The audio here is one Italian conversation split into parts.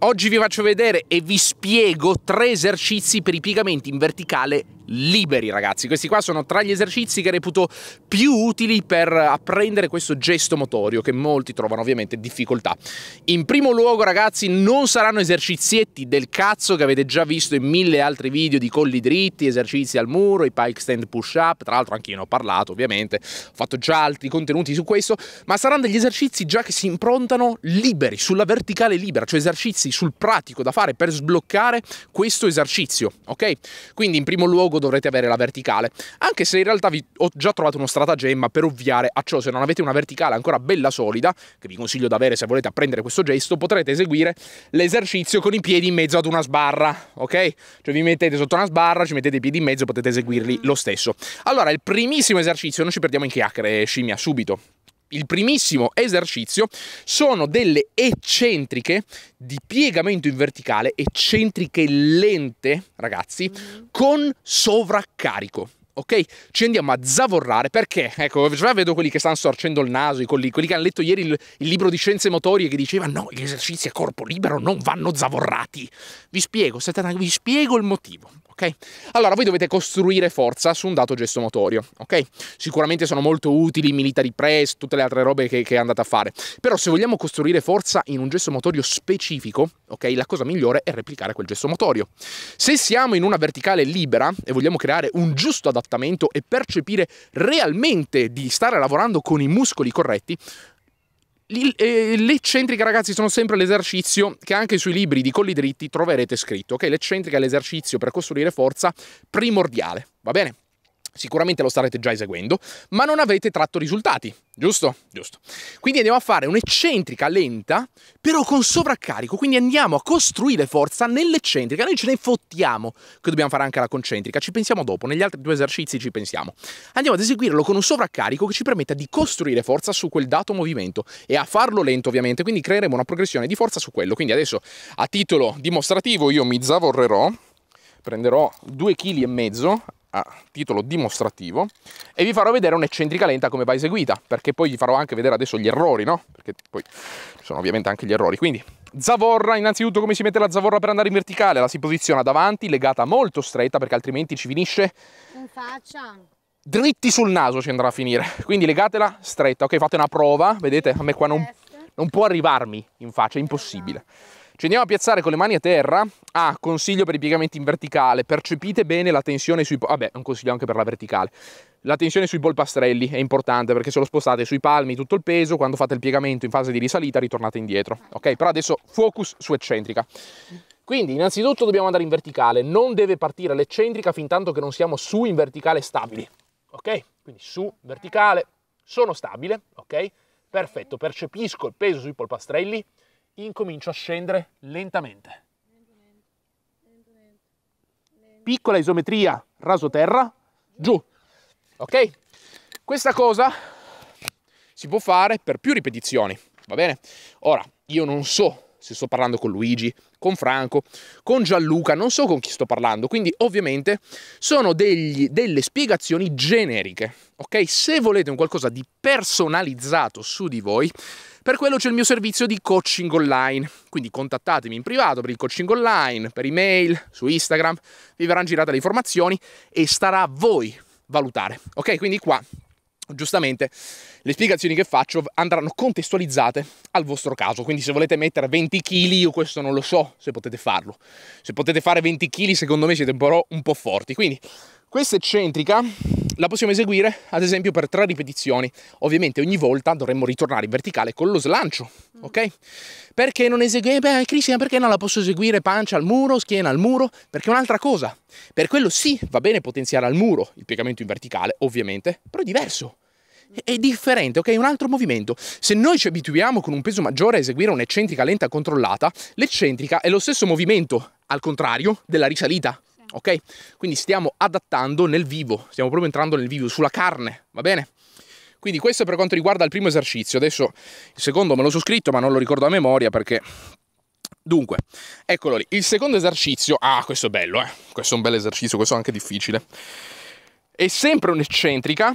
Oggi vi faccio vedere e vi spiego tre esercizi per i piegamenti in verticale liberi ragazzi, questi qua sono tra gli esercizi che reputo più utili per apprendere questo gesto motorio che molti trovano ovviamente difficoltà. In primo luogo ragazzi non saranno esercizietti del cazzo che avete già visto in mille altri video di colli dritti, esercizi al muro, i pike stand push up, tra l'altro anche io ne ho parlato ovviamente, ho fatto già altri contenuti su questo, ma saranno degli esercizi già che si improntano liberi, sulla verticale libera, cioè esercizi sul pratico da fare per sbloccare questo esercizio, ok? Quindi in primo luogo gioco dovrete avere la verticale, anche se in realtà vi ho già trovato uno stratagemma per ovviare a ciò, se non avete una verticale ancora bella solida, che vi consiglio di avere se volete apprendere questo gesto, potrete eseguire l'esercizio con i piedi in mezzo ad una sbarra, ok? Cioè vi mettete sotto una sbarra, ci mettete i piedi in mezzo, potete eseguirli lo stesso. Allora, il primissimo esercizio, non ci perdiamo in chiacchiere, eh, scimmia, subito il primissimo esercizio sono delle eccentriche di piegamento in verticale, eccentriche lente, ragazzi, mm. con sovraccarico ok? Ci andiamo a zavorrare perché, ecco, già vedo quelli che stanno storcendo il naso, quelli, quelli che hanno letto ieri il, il, libro di scienze motorie che diceva no, gli esercizi a corpo libero non vanno zavorrati. Vi spiego, state, vi spiego il motivo. Okay? Allora, voi dovete costruire forza su un dato gesto motorio, ok? Sicuramente sono molto utili i military press, tutte le altre robe che, che andate a fare, però se vogliamo costruire forza in un gesto motorio specifico, ok? La cosa migliore è replicare quel gesto motorio. Se siamo in una verticale libera e vogliamo creare un giusto adattamento comportamento e percepire realmente di stare lavorando con i muscoli corretti, eh, l'eccentrica ragazzi sono sempre l'esercizio che anche sui libri di Colli Dritti troverete scritto, ok? L'eccentrica è l'esercizio per costruire forza primordiale, va bene? sicuramente lo starete già eseguendo, ma non avete tratto risultati, giusto? Giusto. Quindi andiamo a fare un'eccentrica lenta, però con sovraccarico, quindi andiamo a costruire forza nell'eccentrica, noi ce ne fottiamo che dobbiamo fare anche la concentrica, ci pensiamo dopo, negli altri due esercizi ci pensiamo. Andiamo ad eseguirlo con un sovraccarico che ci permetta di costruire forza su quel dato movimento e a farlo lento ovviamente, quindi creeremo una progressione di forza su quello. Quindi adesso a titolo dimostrativo io mi zavorrerò, prenderò 2,5 kg a titolo dimostrativo e vi farò vedere un'eccentrica lenta come va eseguita, perché poi vi farò anche vedere adesso gli errori, no? Perché poi ci sono ovviamente anche gli errori. Quindi zavorra, innanzitutto come si mette la zavorra per andare in verticale? La si posiziona davanti, legata molto stretta, perché altrimenti ci finisce... In faccia! Dritti sul naso ci andrà a finire, quindi legatela stretta, ok? Fate una prova, vedete, a me qua non, non può arrivarmi in faccia, è impossibile. Esatto. Ci andiamo a piazzare con le mani a terra. Ah, consiglio per i piegamenti in verticale. Percepite bene la tensione sui... Vabbè, un consiglio anche per la verticale. La tensione sui polpastrelli è importante perché se lo spostate sui palmi tutto il peso, quando fate il piegamento in fase di risalita ritornate indietro. Ok, però adesso focus su eccentrica. Quindi innanzitutto dobbiamo andare in verticale, non deve partire l'eccentrica fin tanto che non siamo su in verticale stabili. Ok? Quindi su, verticale, sono stabile, ok? Perfetto, percepisco il peso sui polpastrelli, incomincio a scendere lentamente. Piccola isometria, raso terra, giù. Ok? Questa cosa si può fare per più ripetizioni, va bene? Ora, io non so se sto parlando con Luigi, con Franco, con Gianluca, non so con chi sto parlando, quindi ovviamente sono degli, delle spiegazioni generiche, ok? Se volete un qualcosa di personalizzato su di voi, per quello c'è il mio servizio di coaching online, quindi contattatemi in privato per il coaching online, per email, su Instagram, vi verranno girate le informazioni e starà a voi valutare. Ok, quindi qua giustamente le spiegazioni che faccio andranno contestualizzate al vostro caso. Quindi se volete mettere 20 kg, io questo non lo so se potete farlo. Se potete fare 20 kg, secondo me siete però un po forti. Quindi questa eccentrica la possiamo eseguire ad esempio per tre ripetizioni. Ovviamente ogni volta dovremmo ritornare in verticale con lo slancio, mm. ok? Perché non eseguire? Beh, Cristina, perché non la posso eseguire pancia al muro, schiena al muro? Perché è un'altra cosa. Per quello sì, va bene potenziare al muro il piegamento in verticale, ovviamente, però è diverso è differente, ok? un altro movimento. Se noi ci abituiamo con un peso maggiore a eseguire un'eccentrica lenta controllata, l'eccentrica è lo stesso movimento, al contrario, della risalita ok? Quindi stiamo adattando nel vivo, stiamo proprio entrando nel vivo, sulla carne, va bene? Quindi questo è per quanto riguarda il primo esercizio, adesso il secondo me lo so scritto ma non lo ricordo a memoria perché... Dunque, eccolo lì, il secondo esercizio, ah questo è bello, eh? questo è un bel esercizio, questo è anche difficile, è sempre un'eccentrica,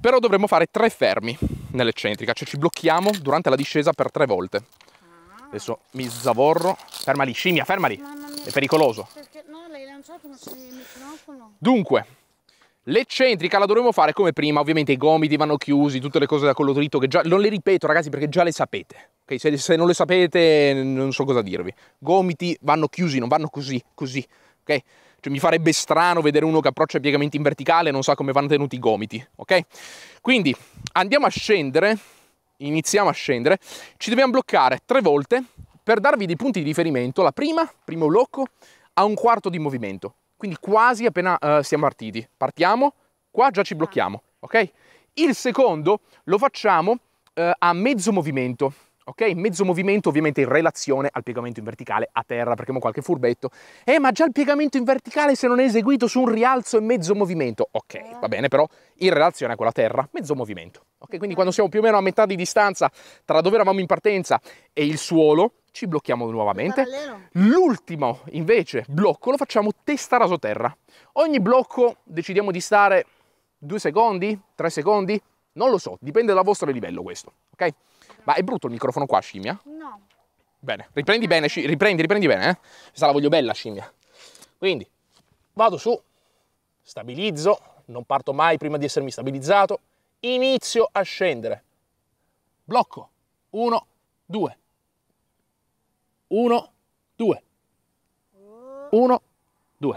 però dovremmo fare tre fermi nell'eccentrica, cioè ci blocchiamo durante la discesa per tre volte. Adesso mi zavorro, ferma lì, scimmia, ferma lì, è pericoloso. Dunque, l'eccentrica la dovremo fare come prima, ovviamente i gomiti vanno chiusi, tutte le cose da quello dritto che già... Non le ripeto ragazzi perché già le sapete. ok? se, se, non le sapete non so cosa dirvi. Gomiti vanno chiusi, non vanno così, così. ok? Cioè, mi farebbe strano vedere uno che approccia i piegamenti in verticale e non sa come vanno tenuti i gomiti. Ok? Quindi andiamo a scendere, iniziamo a scendere. Ci dobbiamo bloccare tre volte per darvi dei punti di riferimento. La prima, primo blocco, a un quarto di movimento, quindi quasi appena uh, siamo partiti. Partiamo, qua già ci blocchiamo, ok? Il secondo lo facciamo uh, a mezzo movimento, ok? Mezzo movimento ovviamente in relazione al piegamento in verticale a terra, perché ho qualche furbetto. Eh, ma già il piegamento in verticale se non è eseguito su un rialzo è mezzo movimento. Ok, va bene, però in relazione a quella terra, mezzo movimento. Ok, quindi quando siamo più o meno a metà di distanza tra dove eravamo in partenza e il suolo, ci blocchiamo nuovamente. L'ultimo invece blocco lo facciamo testa raso terra. Ogni blocco decidiamo di stare due secondi, tre secondi, non lo so, dipende dal vostro livello questo, ok? Ma è brutto il microfono qua, scimmia? No. Bene, riprendi bene, riprendi, riprendi bene, eh? Questa la voglio bella, scimmia. Quindi, vado su, stabilizzo, non parto mai prima di essermi stabilizzato, inizio a scendere. Blocco, uno, due, 1, 2. 1, 2.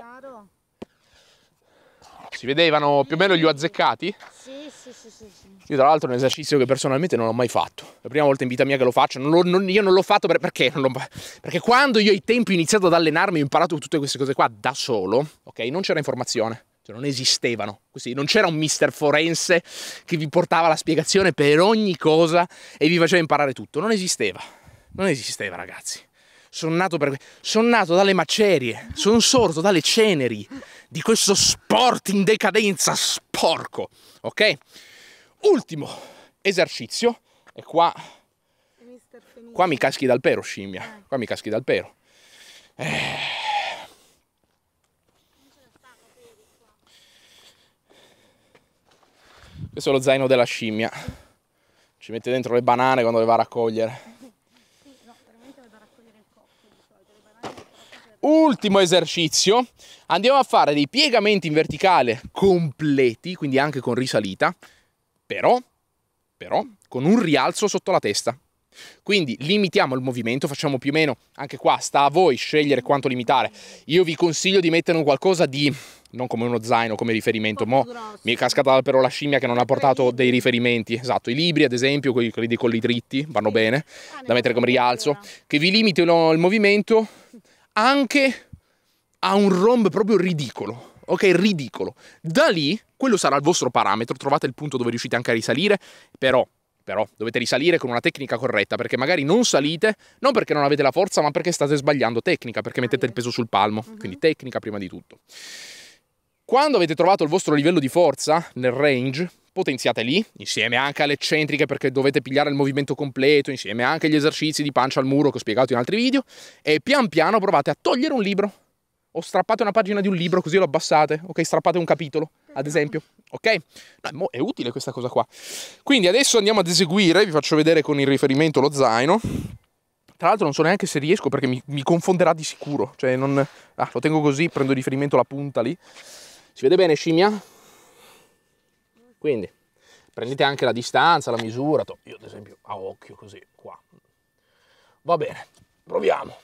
Si vedevano più o meno gli ho azzeccati? Sì, sì, sì, sì, Io tra l'altro è un esercizio che personalmente non ho mai fatto. La prima volta in vita mia che lo faccio, non lo, non, io non l'ho fatto per, perché? Non perché quando io ai tempi ho iniziato ad allenarmi ho imparato tutte queste cose qua da solo, ok? Non c'era informazione cioè non esistevano. Così, non c'era un mister forense che vi portava la spiegazione per ogni cosa e vi faceva imparare tutto. Non esisteva. Non esisteva, ragazzi. Sono nato per Sono nato dalle macerie, sono sorto dalle ceneri di questo sport in decadenza sporco, ok? Ultimo esercizio e qua qua mi caschi dal pero scimmia, eh. qua mi caschi dal pero. Eh. Questo è lo zaino della scimmia. Ci mette dentro le banane quando le va a raccogliere. Ultimo esercizio, andiamo a fare dei piegamenti in verticale completi, quindi anche con risalita, però, però con un rialzo sotto la testa. Quindi limitiamo il movimento, facciamo più o meno, anche qua sta a voi scegliere quanto limitare. Io vi consiglio di mettere un qualcosa di, non come uno zaino come riferimento, mo mi è cascata però la scimmia che non ha portato dei riferimenti. Esatto, i libri ad esempio, quelli, quelli dei colli dritti, vanno bene, ah, da mettere come rialzo, che vi limitino il movimento anche a un romb proprio ridicolo. Ok, ridicolo. Da lì, quello sarà il vostro parametro, trovate il punto dove riuscite anche a risalire, però però dovete risalire con una tecnica corretta perché magari non salite non perché non avete la forza ma perché state sbagliando tecnica perché mettete il peso sul palmo uh mhm. -huh. quindi tecnica prima di tutto quando avete trovato il vostro livello di forza nel range potenziate lì, insieme anche alle eccentriche perché dovete pigliare il movimento completo, insieme anche agli esercizi di pancia al muro che ho spiegato in altri video, e pian piano provate a togliere un libro. O strappate una pagina di un libro così lo abbassate, ok? Strappate un capitolo, ad esatto. esempio, ok? No, è utile questa cosa qua. Quindi adesso andiamo ad eseguire, vi faccio vedere con il riferimento lo zaino. Tra l'altro non so neanche se riesco perché mi, mi confonderà di sicuro, cioè non... Ah, lo tengo così, prendo riferimento la punta lì. Si vede bene scimmia? Quindi prendete anche la distanza, la misura, io ad esempio a occhio così, qua. Va bene, proviamo.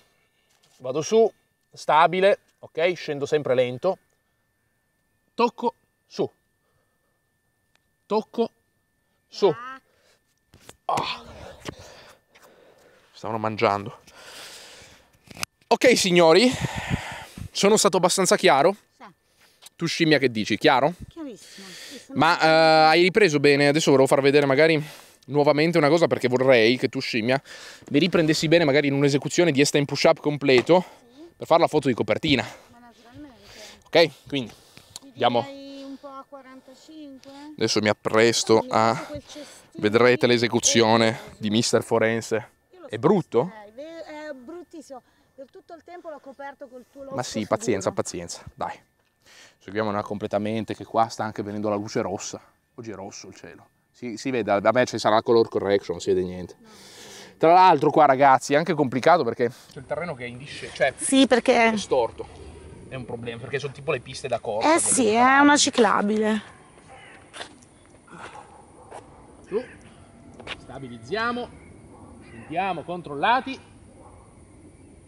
Vado su, stabile, ok? Scendo sempre lento. Tocco, su. Tocco, su. Oh. Stavano mangiando. Ok signori, sono stato abbastanza chiaro. Tu scimmia che dici, chiaro? Chiarissimo. Ma eh, hai ripreso bene, adesso volevo far vedere magari nuovamente una cosa perché vorrei che tu scimmia mi riprendessi bene magari in un'esecuzione di esta push up completo sì. per fare la foto di copertina. Ma naturalmente. Ok, quindi Ti andiamo. un po' a 45? Adesso mi appresto a... Vedrete l'esecuzione di Mister Forense. È brutto? È, bruttissimo. Per tutto il tempo l'ho coperto col tuo logo. Ma sì, pazienza, figura. pazienza. Dai. Seguiamo completamente che qua sta anche venendo la luce rossa. Oggi è rosso il cielo. Si, si vede, da me ci sarà color correction, non si vede niente. Tra l'altro qua ragazzi è anche complicato perché c'è il terreno che è in discesa, cioè sì, perché... è storto. È un problema perché sono tipo le piste da corsa. Eh sì, è una ciclabile. Su, stabilizziamo, sentiamo, controllati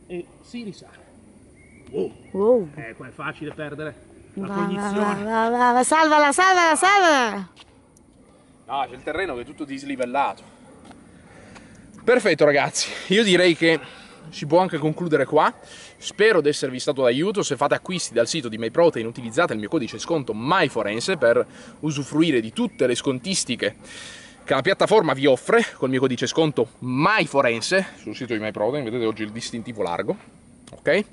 e si risale. Wow. Oh. wow. Eh, qua è facile perdere cognizione. Va, va, va, salvala, salvala, salvala! No, c'è il terreno che è tutto dislivellato. Perfetto ragazzi, io direi che si può anche concludere qua. Spero di esservi stato d'aiuto. Se fate acquisti dal sito di MyProtein utilizzate il mio codice sconto MyForense per usufruire di tutte le scontistiche che la piattaforma vi offre col mio codice sconto MyForense sul sito di MyProtein. Vedete oggi il distintivo largo. Ok?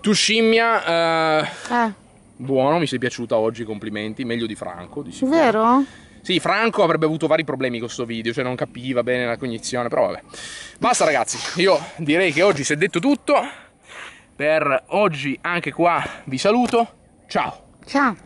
Tu scimmia... Uh... Eh, ah buono, mi sei piaciuta oggi, complimenti, meglio di Franco, di sicuro. Vero? Sì, Franco avrebbe avuto vari problemi con questo video, cioè non capiva bene la cognizione, però vabbè. Basta ragazzi, io direi che oggi si è detto tutto. Per oggi anche qua vi saluto. Ciao. Ciao.